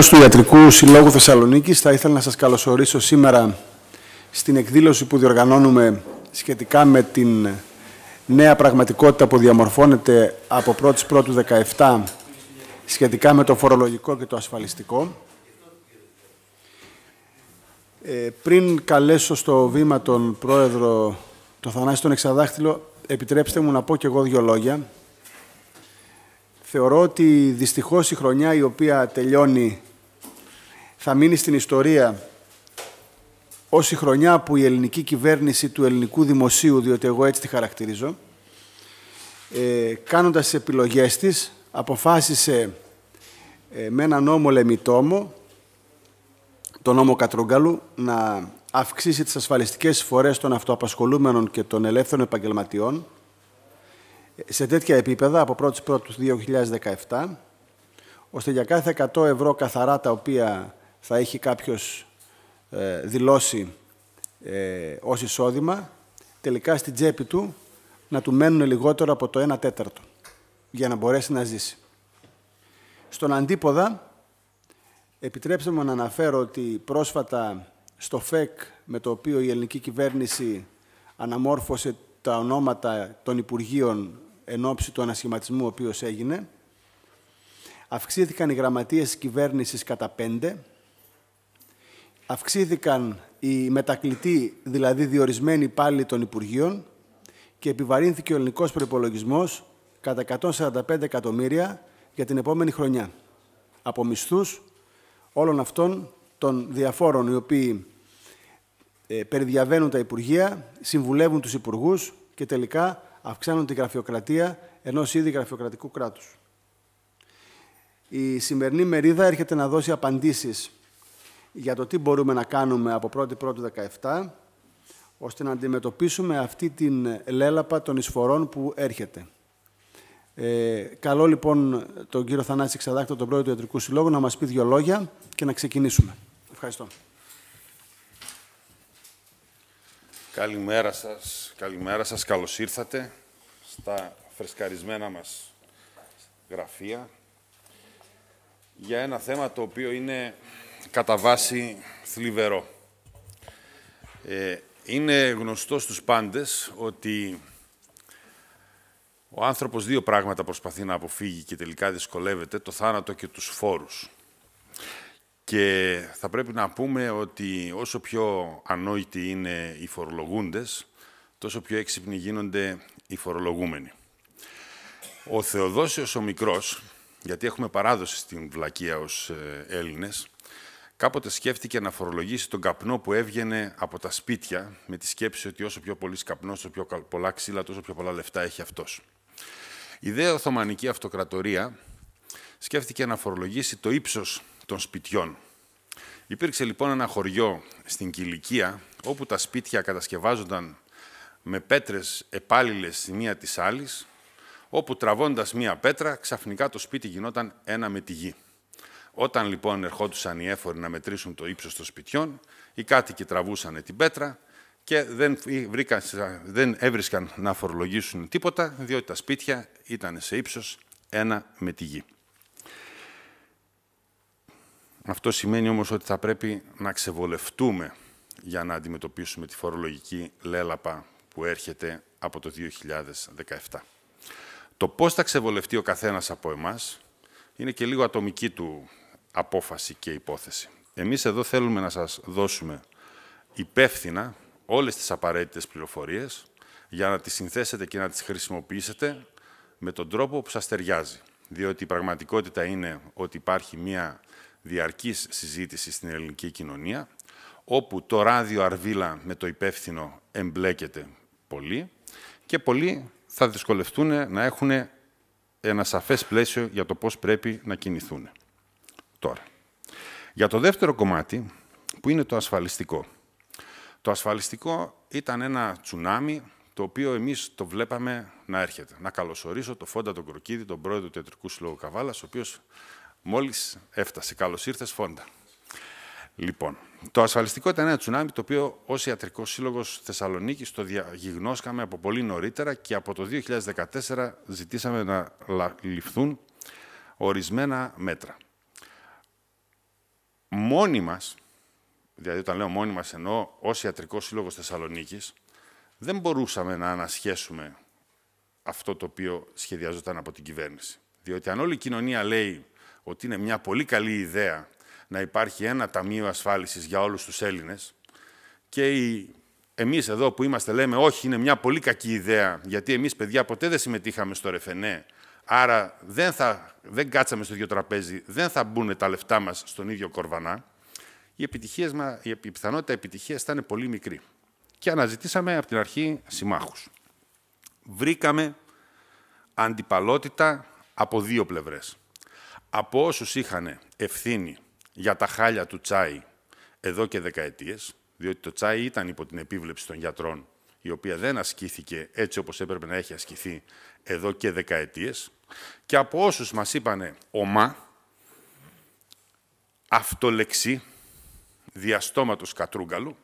μέρους του Ιατρικού Συλλόγου Θεσσαλονίκης θα ήθελα να σας καλωσορίσω σήμερα στην εκδήλωση που διοργανώνουμε σχετικά με την νέα πραγματικότητα που διαμορφώνεται από 1η Πρώτου 17 σχετικά με το φορολογικό και το ασφαλιστικό. Ε, πριν καλέσω στο βήμα τον Πρόεδρο, τον Θανάση τον Εξαδάχτυλο, επιτρέψτε μου να πω και εγώ δύο λόγια. Θεωρώ ότι δυστυχώς η χρονιά η οποία τελειώνει θα μείνει στην ιστορία όση χρονιά που η ελληνική κυβέρνηση του ελληνικού δημοσίου, διότι εγώ έτσι τη χαρακτηρίζω, ε, κάνοντας τις επιλογές της, αποφάσισε ε, με ένα νόμο λεμιτόμο, τον νόμο Κατρογκαλού, να αυξήσει τις ασφαλιστικές φορές των αυτοαπασχολούμενων και των ελεύθερων επαγγελματιών ε, σε τέτοια επίπεδα από 1η του 2017, ώστε για κάθε 100 ευρώ καθαρά τα οποία θα έχει κάποιος ε, δηλώσει ε, ως εισόδημα, τελικά στην τσέπη του να του μένουν λιγότερο από το 1 τέταρτο για να μπορέσει να ζήσει. Στον αντίποδα, επιτρέψτε μου να αναφέρω ότι πρόσφατα στο ΦΕΚ με το οποίο η ελληνική κυβέρνηση αναμόρφωσε τα ονόματα των Υπουργείων εν ώψη του ανασχηματισμού ο οποίος έγινε, αυξήθηκαν οι γραμματείες της κυβέρνησης κατά πέντε, αυξήθηκαν οι μετακλητοί, δηλαδή διορισμένοι πάλι των Υπουργείων και επιβαρύνθηκε ο ελληνικός προπολογισμό κατά 145 εκατομμύρια για την επόμενη χρονιά. Από μισθούς όλων αυτών των διαφόρων οι οποίοι ε, περιδιαβαίνουν τα Υπουργεία, συμβουλεύουν τους Υπουργούς και τελικά αυξάνουν τη γραφειοκρατία ενός ήδη γραφειοκρατικού κράτους. Η σημερινή μερίδα έρχεται να δώσει απαντήσεις για το τι μπορούμε να κάνουμε από 1η 1η-1η-17... 17 ώστε να αντιμετωπίσουμε αυτή την λέλαπα των εισφορών που έρχεται. Ε, καλό λοιπόν τον κύριο Θανάση Ξαδάκτο, τον πρόεδρο του Ιατρικού Συλλόγου, να μας πει δύο λόγια και να ξεκινήσουμε. Ευχαριστώ. Καλημέρα σας, καλημέρα σας, καλώς ήρθατε στα φρεσκαρισμένα μας γραφεία για ένα θέμα το οποίο είναι κατά βάση θλιβερό. Ε, είναι γνωστό στους πάντες ότι ο άνθρωπος δύο πράγματα προσπαθεί να αποφύγει και τελικά δυσκολεύεται, το θάνατο και τους φόρους. Και θα πρέπει να πούμε ότι όσο πιο ανόητοι είναι οι φορολογούντες, τόσο πιο έξυπνοι γίνονται οι φορολογούμενοι. Ο Θεοδόσιος ο Μικρός, γιατί έχουμε παράδοση στην Βλακία ως ε, Έλληνες, Κάποτε σκέφτηκε να φορολογήσει τον καπνό που έβγαινε από τα σπίτια, με τη σκέψη ότι όσο πιο πολύ καπνό, όσο πιο πολλά ξύλα, τόσο πιο πολλά λεφτά έχει αυτός. Η δε Οθωμανική Αυτοκρατορία σκέφτηκε να φορολογήσει το ύψος των σπιτιών. Υπήρξε λοιπόν ένα χωριό στην Κυλικία όπου τα σπίτια κατασκευάζονταν με πέτρες επάλληλες τη μία της άλλης, όπου τραβώντας μία πέτρα, ξαφνικά το σπίτι γινόταν ένα με τη γη. Όταν λοιπόν ερχόντουσαν οι έφοροι να μετρήσουν το ύψος των σπιτιών, οι κάτοικοι τραβούσαν την πέτρα και δεν, βρήκαν, δεν έβρισκαν να φορολογήσουν τίποτα, διότι τα σπίτια ήταν σε ύψος ένα με τη γη. Αυτό σημαίνει όμως ότι θα πρέπει να ξεβολευτούμε για να αντιμετωπίσουμε τη φορολογική λέλαπα που έρχεται από το 2017. Το πώς θα ξεβολευτεί ο καθένας από εμάς είναι και λίγο ατομική του απόφαση και υπόθεση. Εμείς εδώ θέλουμε να σας δώσουμε υπεύθυνα όλες τις απαραίτητες πληροφορίες για να τις συνθέσετε και να τις χρησιμοποιήσετε με τον τρόπο που σας ταιριάζει. Διότι η πραγματικότητα είναι ότι υπάρχει μια διαρκής συζήτηση στην ελληνική κοινωνία, όπου το ράδιο αρβίλα με το υπεύθυνο εμπλέκεται πολύ και πολλοί θα δυσκολευτούν να έχουν ένα σαφές πλαίσιο για το πώς πρέπει να κινηθούν. Τώρα, για το δεύτερο κομμάτι, που είναι το ασφαλιστικό. Το ασφαλιστικό ήταν ένα τσουνάμι το οποίο εμείς το βλέπαμε να έρχεται. Να καλωσορίσω τον Φόντα τον Κροκίδη, τον πρόεδρο του Ιατρικού Συλλόγου Καβάλας, ο οποίος μόλις έφτασε. Καλώς ήρθες, Φόντα. Λοιπόν, το ασφαλιστικό ήταν ένα τσουνάμι το οποίο ως Ιατρικός Σύλλογος Θεσσαλονίκης το διαγνώσκαμε από πολύ νωρίτερα και από το 2014 ζητήσαμε να ληφθούν ορισμένα μέτρα μόνοι μας, δηλαδή όταν λέω μόνοι μας εννοώ ως ιατρικός σύλλογος Θεσσαλονίκης, δεν μπορούσαμε να ανασχέσουμε αυτό το οποίο σχεδιαζόταν από την κυβέρνηση. Διότι αν όλη η κοινωνία λέει ότι είναι μια πολύ καλή ιδέα να υπάρχει ένα ταμείο ασφάλισης για όλους τους Έλληνες και οι... εμείς εδώ που είμαστε λέμε όχι είναι μια πολύ κακή ιδέα γιατί εμείς παιδιά ποτέ δεν συμμετείχαμε στο Ρεφενέ Άρα δεν, θα, δεν κάτσαμε στο ίδιο τραπέζι, δεν θα μπουν τα λεφτά μας στον ίδιο κορβανά. η πιθανότητα επιτυχίας ήταν πολύ μικρή. Και αναζητήσαμε από την αρχή συμμάχους. Βρήκαμε αντιπαλότητα από δύο πλευρές. Από όσους είχαν ευθύνη για τα χάλια του τσάι εδώ και δεκαετίες, διότι το τσάι ήταν υπό την επίβλεψη των γιατρών, η οποία δεν ασκήθηκε έτσι όπως έπρεπε να έχει ασκηθεί εδώ και δεκαετίες, και από όσους μας είπανε «ομά», «αυτολεξή», «διαστόματος κατρούγκαλου»,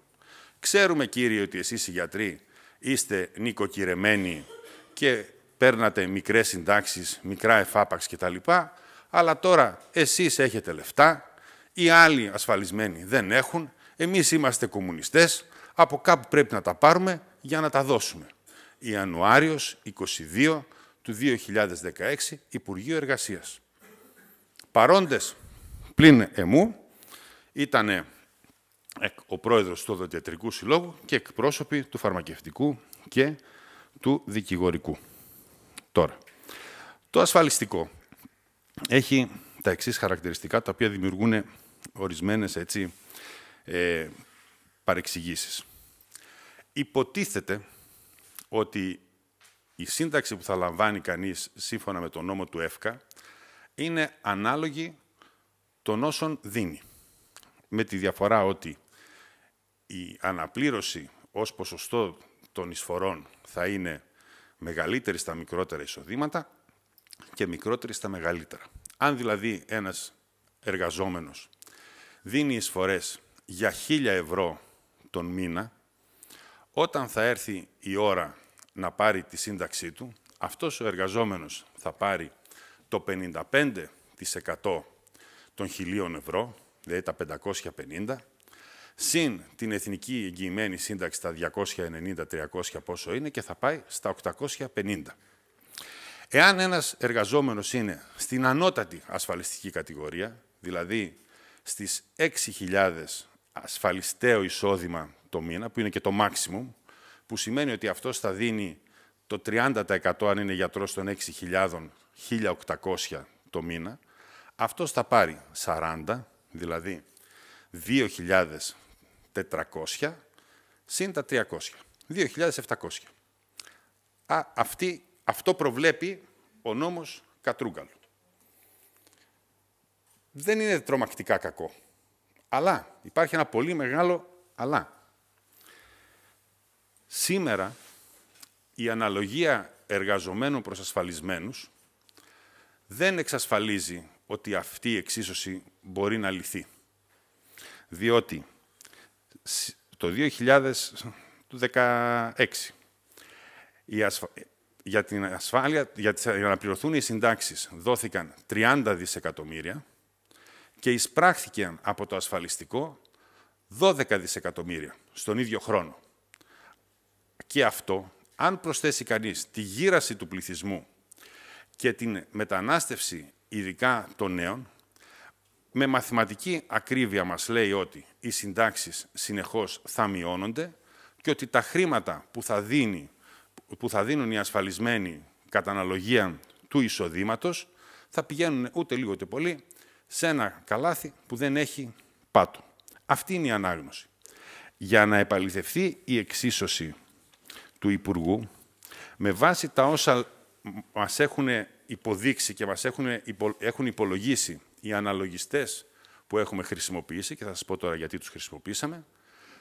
ξέρουμε κύριε ότι εσείς οι γιατροί είστε νοικοκυρεμένοι και παίρνατε μικρές συντάξεις, μικρά εφάπαξ κτλ. Αλλά τώρα εσείς έχετε λεφτά, οι άλλοι ασφαλισμένοι δεν έχουν, εμείς είμαστε κομμουνιστές, από κάπου πρέπει να τα πάρουμε για να τα δώσουμε. Ιανουάριος 22 του 2016 Υπουργείου Εργασίας. Παρόντες πλην εμού ήταν ο πρόεδρος του Οδοντιατρικού Συλλόγου και εκπρόσωποι του Φαρμακευτικού και του Δικηγορικού. Τώρα, το ασφαλιστικό έχει τα εξής χαρακτηριστικά, τα οποία δημιουργούν ορισμένες έτσι, ε, παρεξηγήσεις. Υποτίθεται ότι η σύνταξη που θα λαμβάνει κανείς σύμφωνα με τον νόμο του ΕΦΚΑ είναι ανάλογη των όσων δίνει. Με τη διαφορά ότι η αναπλήρωση ως ποσοστό των εισφορών θα είναι μεγαλύτερη στα μικρότερα εισοδήματα και μικρότερη στα μεγαλύτερα. Αν δηλαδή ένας εργαζόμενος δίνει εισφορές για χίλια ευρώ τον μήνα, όταν θα έρθει η ώρα να πάρει τη σύνταξή του, αυτός ο εργαζόμενος θα πάρει το 55% των 1.000 ευρώ, δηλαδή τα 550, συν την εθνική εγγυημένη σύνταξη τα 290-300 πόσο είναι και θα πάει στα 850. Εάν ένας εργαζόμενος είναι στην ανώτατη ασφαλιστική κατηγορία, δηλαδή στις 6.000 ασφαλιστέο εισόδημα το μήνα, που είναι και το maximum, που σημαίνει ότι αυτός θα δίνει το 30% αν είναι γιατρός των 6.000, 1.800 το μήνα, αυτός θα πάρει 40, δηλαδή 2.400 συν τα 300, 2.700. αυτό προβλέπει ο νόμος Κατρούγκαλου. Δεν είναι τρομακτικά κακό. Αλλά υπάρχει ένα πολύ μεγάλο αλλά. Σήμερα η αναλογία εργαζομένων προς ασφαλισμένους δεν εξασφαλίζει ότι αυτή η εξίσωση μπορεί να λυθεί. Διότι το 2016 για, την ασφάλεια, για, να πληρωθούν οι συντάξεις δόθηκαν 30 δισεκατομμύρια και εισπράχθηκαν από το ασφαλιστικό 12 δισεκατομμύρια στον ίδιο χρόνο. Και αυτό, αν προσθέσει κανείς τη γύραση του πληθυσμού και την μετανάστευση ειδικά των νέων, με μαθηματική ακρίβεια μας λέει ότι οι συντάξεις συνεχώς θα μειώνονται και ότι τα χρήματα που θα, δίνει, που θα δίνουν οι ασφαλισμένοι κατά αναλογία του εισοδήματος θα πηγαίνουν ούτε λίγο ούτε πολύ σε ένα καλάθι που δεν έχει πάτο. Αυτή είναι η ανάγνωση. Για να επαληθευτεί η εξίσωση του Υπουργού, με βάση τα όσα μας έχουν υποδείξει και μας έχουν, έχουν υπολογίσει οι αναλογιστές που έχουμε χρησιμοποιήσει, και θα σας πω τώρα γιατί τους χρησιμοποίησαμε,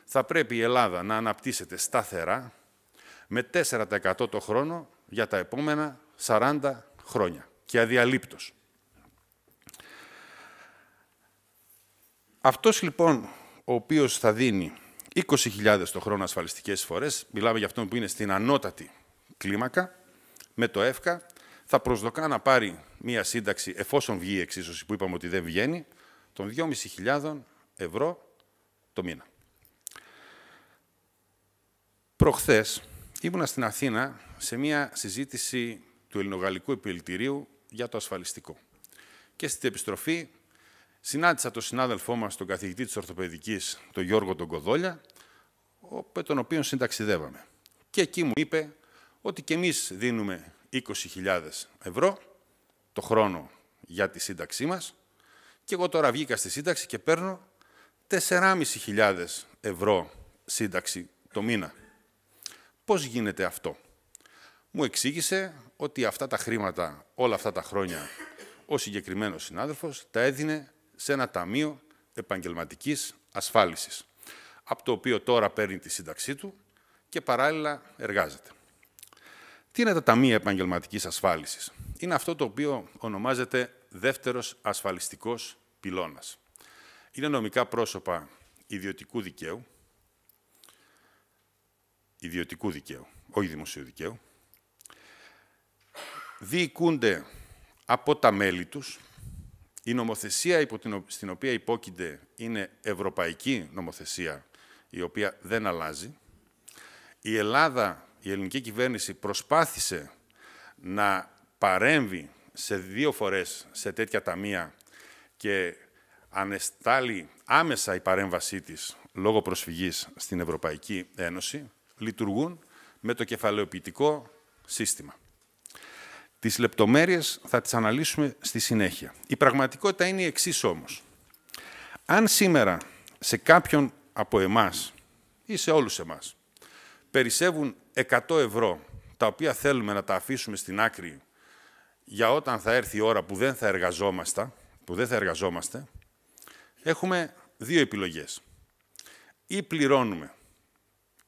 θα πρέπει η Ελλάδα να αναπτύσσεται σταθερά με 4% το χρόνο για τα επόμενα 40 χρόνια και αδιαλείπτως. Αυτός λοιπόν ο οποίος θα δίνει 20.000 το χρόνο ασφαλιστικές φορές, μιλάμε για αυτό που είναι στην ανώτατη κλίμακα, με το ΕΦΚΑ, θα προσδοκά να πάρει μία σύνταξη, εφόσον βγει η εξίσωση που είπαμε ότι δεν βγαίνει, των 2.500 ευρώ το μήνα. Προχθές ήμουνα στην Αθήνα σε μία συζήτηση του Ελληνογαλλικού επιλητηρίου για το ασφαλιστικό. Και στην επιστροφή Συνάντησα τον συνάδελφό μας, τον καθηγητή της ορθοπαιδικής, τον Γιώργο τον Κοδόλια, με τον οποίο συνταξιδεύαμε. Και εκεί μου είπε ότι και εμείς δίνουμε 20.000 ευρώ το χρόνο για τη σύνταξή μας και εγώ τώρα βγήκα στη σύνταξη και παίρνω 4.500 ευρώ σύνταξη το μήνα. Πώς γίνεται αυτό. Μου εξήγησε ότι αυτά τα χρήματα όλα αυτά τα χρόνια ο συγκεκριμένος συνάδελφος τα έδινε σε ένα ταμείο επαγγελματικής ασφάλισης, από το οποίο τώρα παίρνει τη σύνταξή του και παράλληλα εργάζεται. Τι είναι τα ταμεία επαγγελματικής ασφάλισης. Είναι αυτό το οποίο ονομάζεται δεύτερος ασφαλιστικός πυλώνας. Είναι νομικά πρόσωπα ιδιωτικού δικαίου, ιδιωτικού δικαίου, όχι δημοσίου δικαίου, διοικούνται από τα μέλη τους, η νομοθεσία την, στην οποία υπόκεινται είναι ευρωπαϊκή νομοθεσία, η οποία δεν αλλάζει. Η Ελλάδα, η ελληνική κυβέρνηση προσπάθησε να παρέμβει σε δύο φορές σε τέτοια ταμεία και ανεστάλλει άμεσα η παρέμβασή της λόγω προσφυγής στην Ευρωπαϊκή Ένωση, λειτουργούν με το κεφαλαιοποιητικό σύστημα. Τις λεπτομέρειες θα τις αναλύσουμε στη συνέχεια. Η πραγματικότητα είναι η εξής όμως. Αν σήμερα σε κάποιον από εμάς ή σε όλους εμάς περισσεύουν 100 ευρώ τα οποία θέλουμε να τα αφήσουμε στην άκρη για όταν θα έρθει η ώρα που δεν θα εργαζόμαστε, που δεν θα εργαζόμαστε έχουμε δύο επιλογές. Ή πληρώνουμε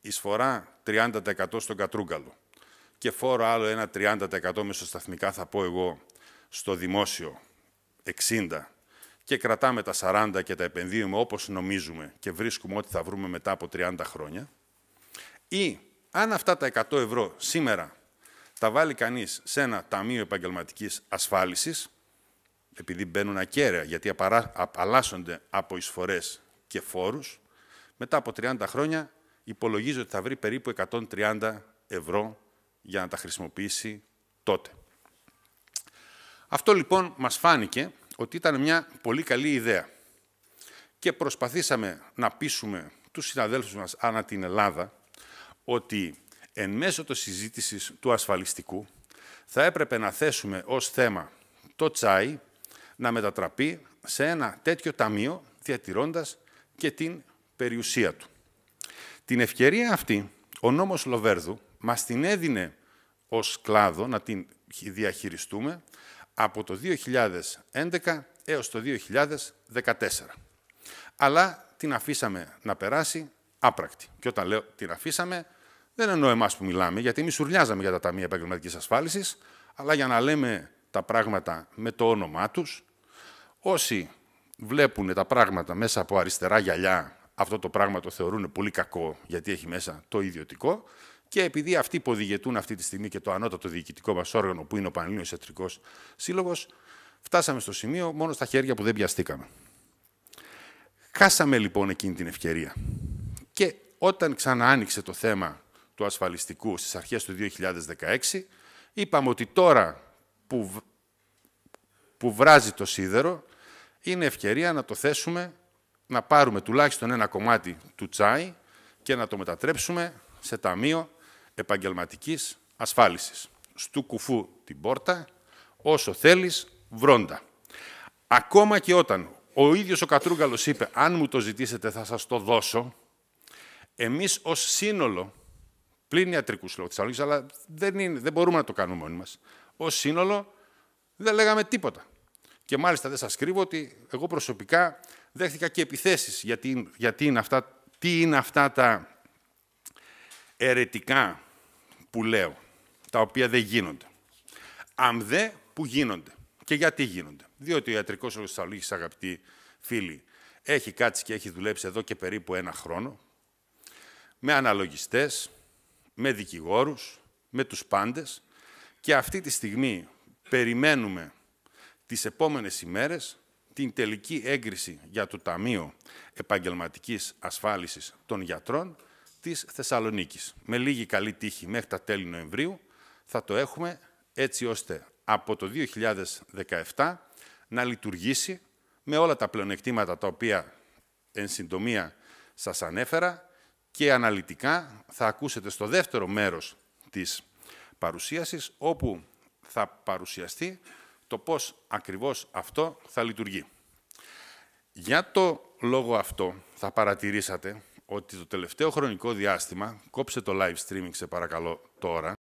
εισφορά 30% στον κατρούγκαλο και φόρο άλλο ένα 30% μεσοσταθμικά θα πω εγώ στο δημόσιο, 60% και κρατάμε τα 40 και τα επενδύουμε όπως νομίζουμε και βρίσκουμε ό,τι θα βρούμε μετά από 30 χρόνια ή αν αυτά τα 100 ευρώ σήμερα τα βάλει κανείς σε ένα ταμείο επαγγελματικής ασφάλισης επειδή μπαίνουν ακέραια γιατί απαλλάσσονται από εισφορές και φόρους μετά από 30 χρόνια υπολογίζω ότι θα βρει περίπου 130 ευρώ για να τα χρησιμοποιήσει τότε. Αυτό λοιπόν μας φάνηκε ότι ήταν μια πολύ καλή ιδέα και προσπαθήσαμε να πείσουμε τους συναδέλφους μας ανά την Ελλάδα ότι εν μέσω της συζήτησης του ασφαλιστικού θα έπρεπε να θέσουμε ως θέμα το τσάι να μετατραπεί σε ένα τέτοιο ταμείο διατηρώντας και την περιουσία του. Την ευκαιρία αυτή ο νόμος Λοβέρδου μας την έδινε ως κλάδο να την διαχειριστούμε από το 2011 έως το 2014. Αλλά την αφήσαμε να περάσει άπρακτη. Και όταν λέω την αφήσαμε, δεν εννοώ εμάς που μιλάμε, γιατί μη ουρλιάζαμε για τα ταμεία επαγγελματικής Ασφάλισης αλλά για να λέμε τα πράγματα με το όνομά τους. όσοι βλέπουν τα πράγματα μέσα από αριστερά γυαλιά, αυτό το πράγμα το θεωρούν πολύ κακό, γιατί έχει μέσα το ιδιωτικό, και επειδή αυτοί που οδηγετούν αυτή τη στιγμή και το ανώτατο διοικητικό μας όργανο που είναι ο Πανελλήνιος Ιατρικός Σύλλογος, φτάσαμε στο σημείο μόνο στα χέρια που δεν πιαστήκαμε. Χάσαμε λοιπόν εκείνη την ευκαιρία. Και όταν ξανά άνοιξε το θέμα του ασφαλιστικού στις αρχές του 2016, είπαμε ότι τώρα που, που βράζει το σίδερο, είναι ευκαιρία να το θέσουμε, να πάρουμε τουλάχιστον ένα κομμάτι του τσάι και να το μετατρέψουμε σε ταμείο επαγγελματικής ασφάλισης. Στου κουφού την πόρτα, όσο θέλεις βρόντα. Ακόμα και όταν ο ίδιος ο Κατρούγκαλος είπε «Αν μου το ζητήσετε θα σας το δώσω», εμείς ως σύνολο, πλην ιατρικούς λόγους της αλλά δεν, είναι, δεν μπορούμε να το κάνουμε μόνοι μας, ως σύνολο δεν λέγαμε τίποτα. Και μάλιστα δεν σας κρύβω ότι εγώ προσωπικά δέχτηκα και επιθέσεις γιατί, είναι αυτά, τι είναι αυτά τα ερετικά που λέω, τα οποία δεν γίνονται. Αν δε, που γίνονται. Και γιατί γίνονται. Διότι ο Ιατρικός ο αγαπητοί φίλοι, έχει κάτσει και έχει δουλέψει εδώ και περίπου ένα χρόνο με αναλογιστές, με δικηγόρους, με τους πάντες Και αυτή τη στιγμή περιμένουμε τις επόμενες ημέρες την τελική έγκριση για το Ταμείο Επαγγελματικής Ασφάλισης των Γιατρών της Θεσσαλονίκης. Με λίγη καλή τύχη μέχρι τα τέλη Νοεμβρίου θα το έχουμε έτσι ώστε από το 2017 να λειτουργήσει με όλα τα πλεονεκτήματα τα οποία εν συντομία σας ανέφερα και αναλυτικά θα ακούσετε στο δεύτερο μέρος της παρουσίασης όπου θα παρουσιαστεί το πώς ακριβώς αυτό θα λειτουργεί. Για το λόγο αυτό θα παρατηρήσατε ότι το τελευταίο χρονικό διάστημα, κόψε το live streaming σε παρακαλώ τώρα,